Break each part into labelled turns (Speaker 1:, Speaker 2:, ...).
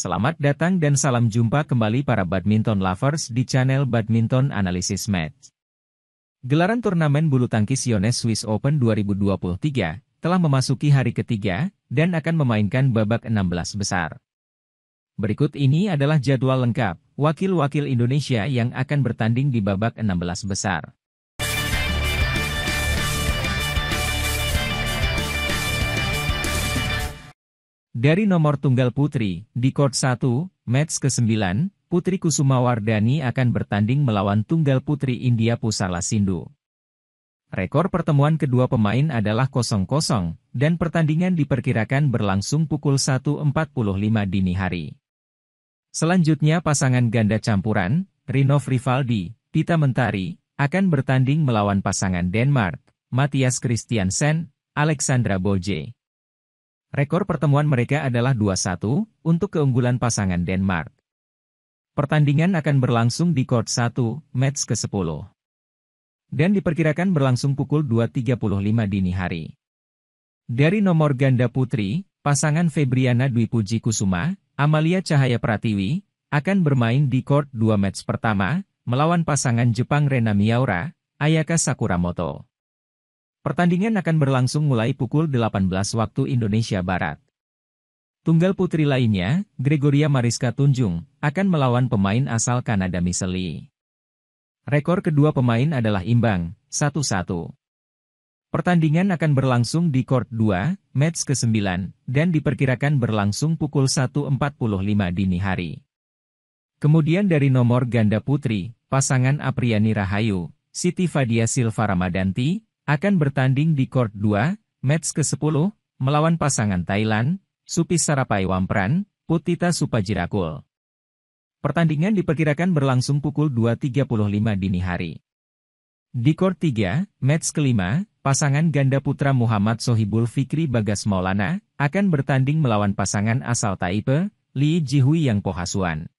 Speaker 1: Selamat datang dan salam jumpa kembali para badminton lovers di channel Badminton Analysis Match. Gelaran turnamen bulu tangkis Yones Swiss Open 2023 telah memasuki hari ketiga dan akan memainkan babak 16 besar. Berikut ini adalah jadwal lengkap wakil-wakil Indonesia yang akan bertanding di babak 16 besar. Dari nomor tunggal putri, di court 1, match ke-9, Putri Kusuma Wardani akan bertanding melawan tunggal putri India Pusala Sindu. Rekor pertemuan kedua pemain adalah 0-0, dan pertandingan diperkirakan berlangsung pukul 1.45 dini hari. Selanjutnya pasangan ganda campuran, Rino Rivaldi, Tita Mentari, akan bertanding melawan pasangan Denmark, Matthias Christiansen, Alexandra Boje. Rekor pertemuan mereka adalah 2-1 untuk keunggulan pasangan Denmark. Pertandingan akan berlangsung di court 1, match ke-10. Dan diperkirakan berlangsung pukul 2.35 dini hari. Dari nomor ganda putri, pasangan Febriana Dwi Puji Kusuma, Amalia Cahaya Pratiwi, akan bermain di court 2 match pertama, melawan pasangan Jepang Rena Miyaura, Ayaka Sakuramoto. Pertandingan akan berlangsung mulai pukul 18 waktu Indonesia Barat. Tunggal putri lainnya, Gregoria Mariska Tunjung, akan melawan pemain asal Kanada Miseli. Rekor kedua pemain adalah imbang, 1-1. Pertandingan akan berlangsung di Court 2, match ke-9, dan diperkirakan berlangsung pukul 1.45 dini hari. Kemudian dari nomor ganda putri, pasangan Apriani Rahayu, Siti Fadia Silva Ramadanti, akan bertanding di Court 2, match ke-10, melawan pasangan Thailand, Supis Sarapai Wampran, Putita Supajirakul. Pertandingan diperkirakan berlangsung pukul 2.35 dini hari. Di Court 3, match ke-5, pasangan ganda putra Muhammad Sohibul Fikri Bagas Maulana akan bertanding melawan pasangan asal Taipe, Li Jihui Yang Pohasuan.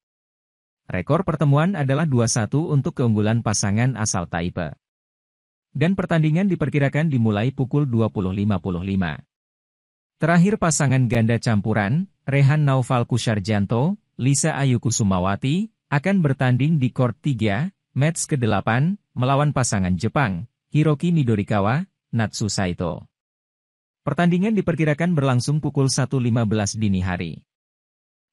Speaker 1: Rekor pertemuan adalah 2-1 untuk keunggulan pasangan asal Taipei. Dan pertandingan diperkirakan dimulai pukul 20.55. Terakhir pasangan ganda campuran, Rehan Naufal Kusharjanto, Lisa Ayu Kusumawati, akan bertanding di court 3, match ke-8, melawan pasangan Jepang, Hiroki Midorikawa, Natsu Saito. Pertandingan diperkirakan berlangsung pukul 1.15 dini hari.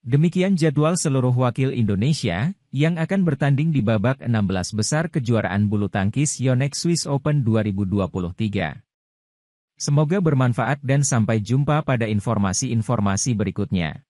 Speaker 1: Demikian jadwal seluruh wakil Indonesia yang akan bertanding di babak 16 besar kejuaraan bulu tangkis Yonex Swiss Open 2023. Semoga bermanfaat dan sampai jumpa pada informasi-informasi berikutnya.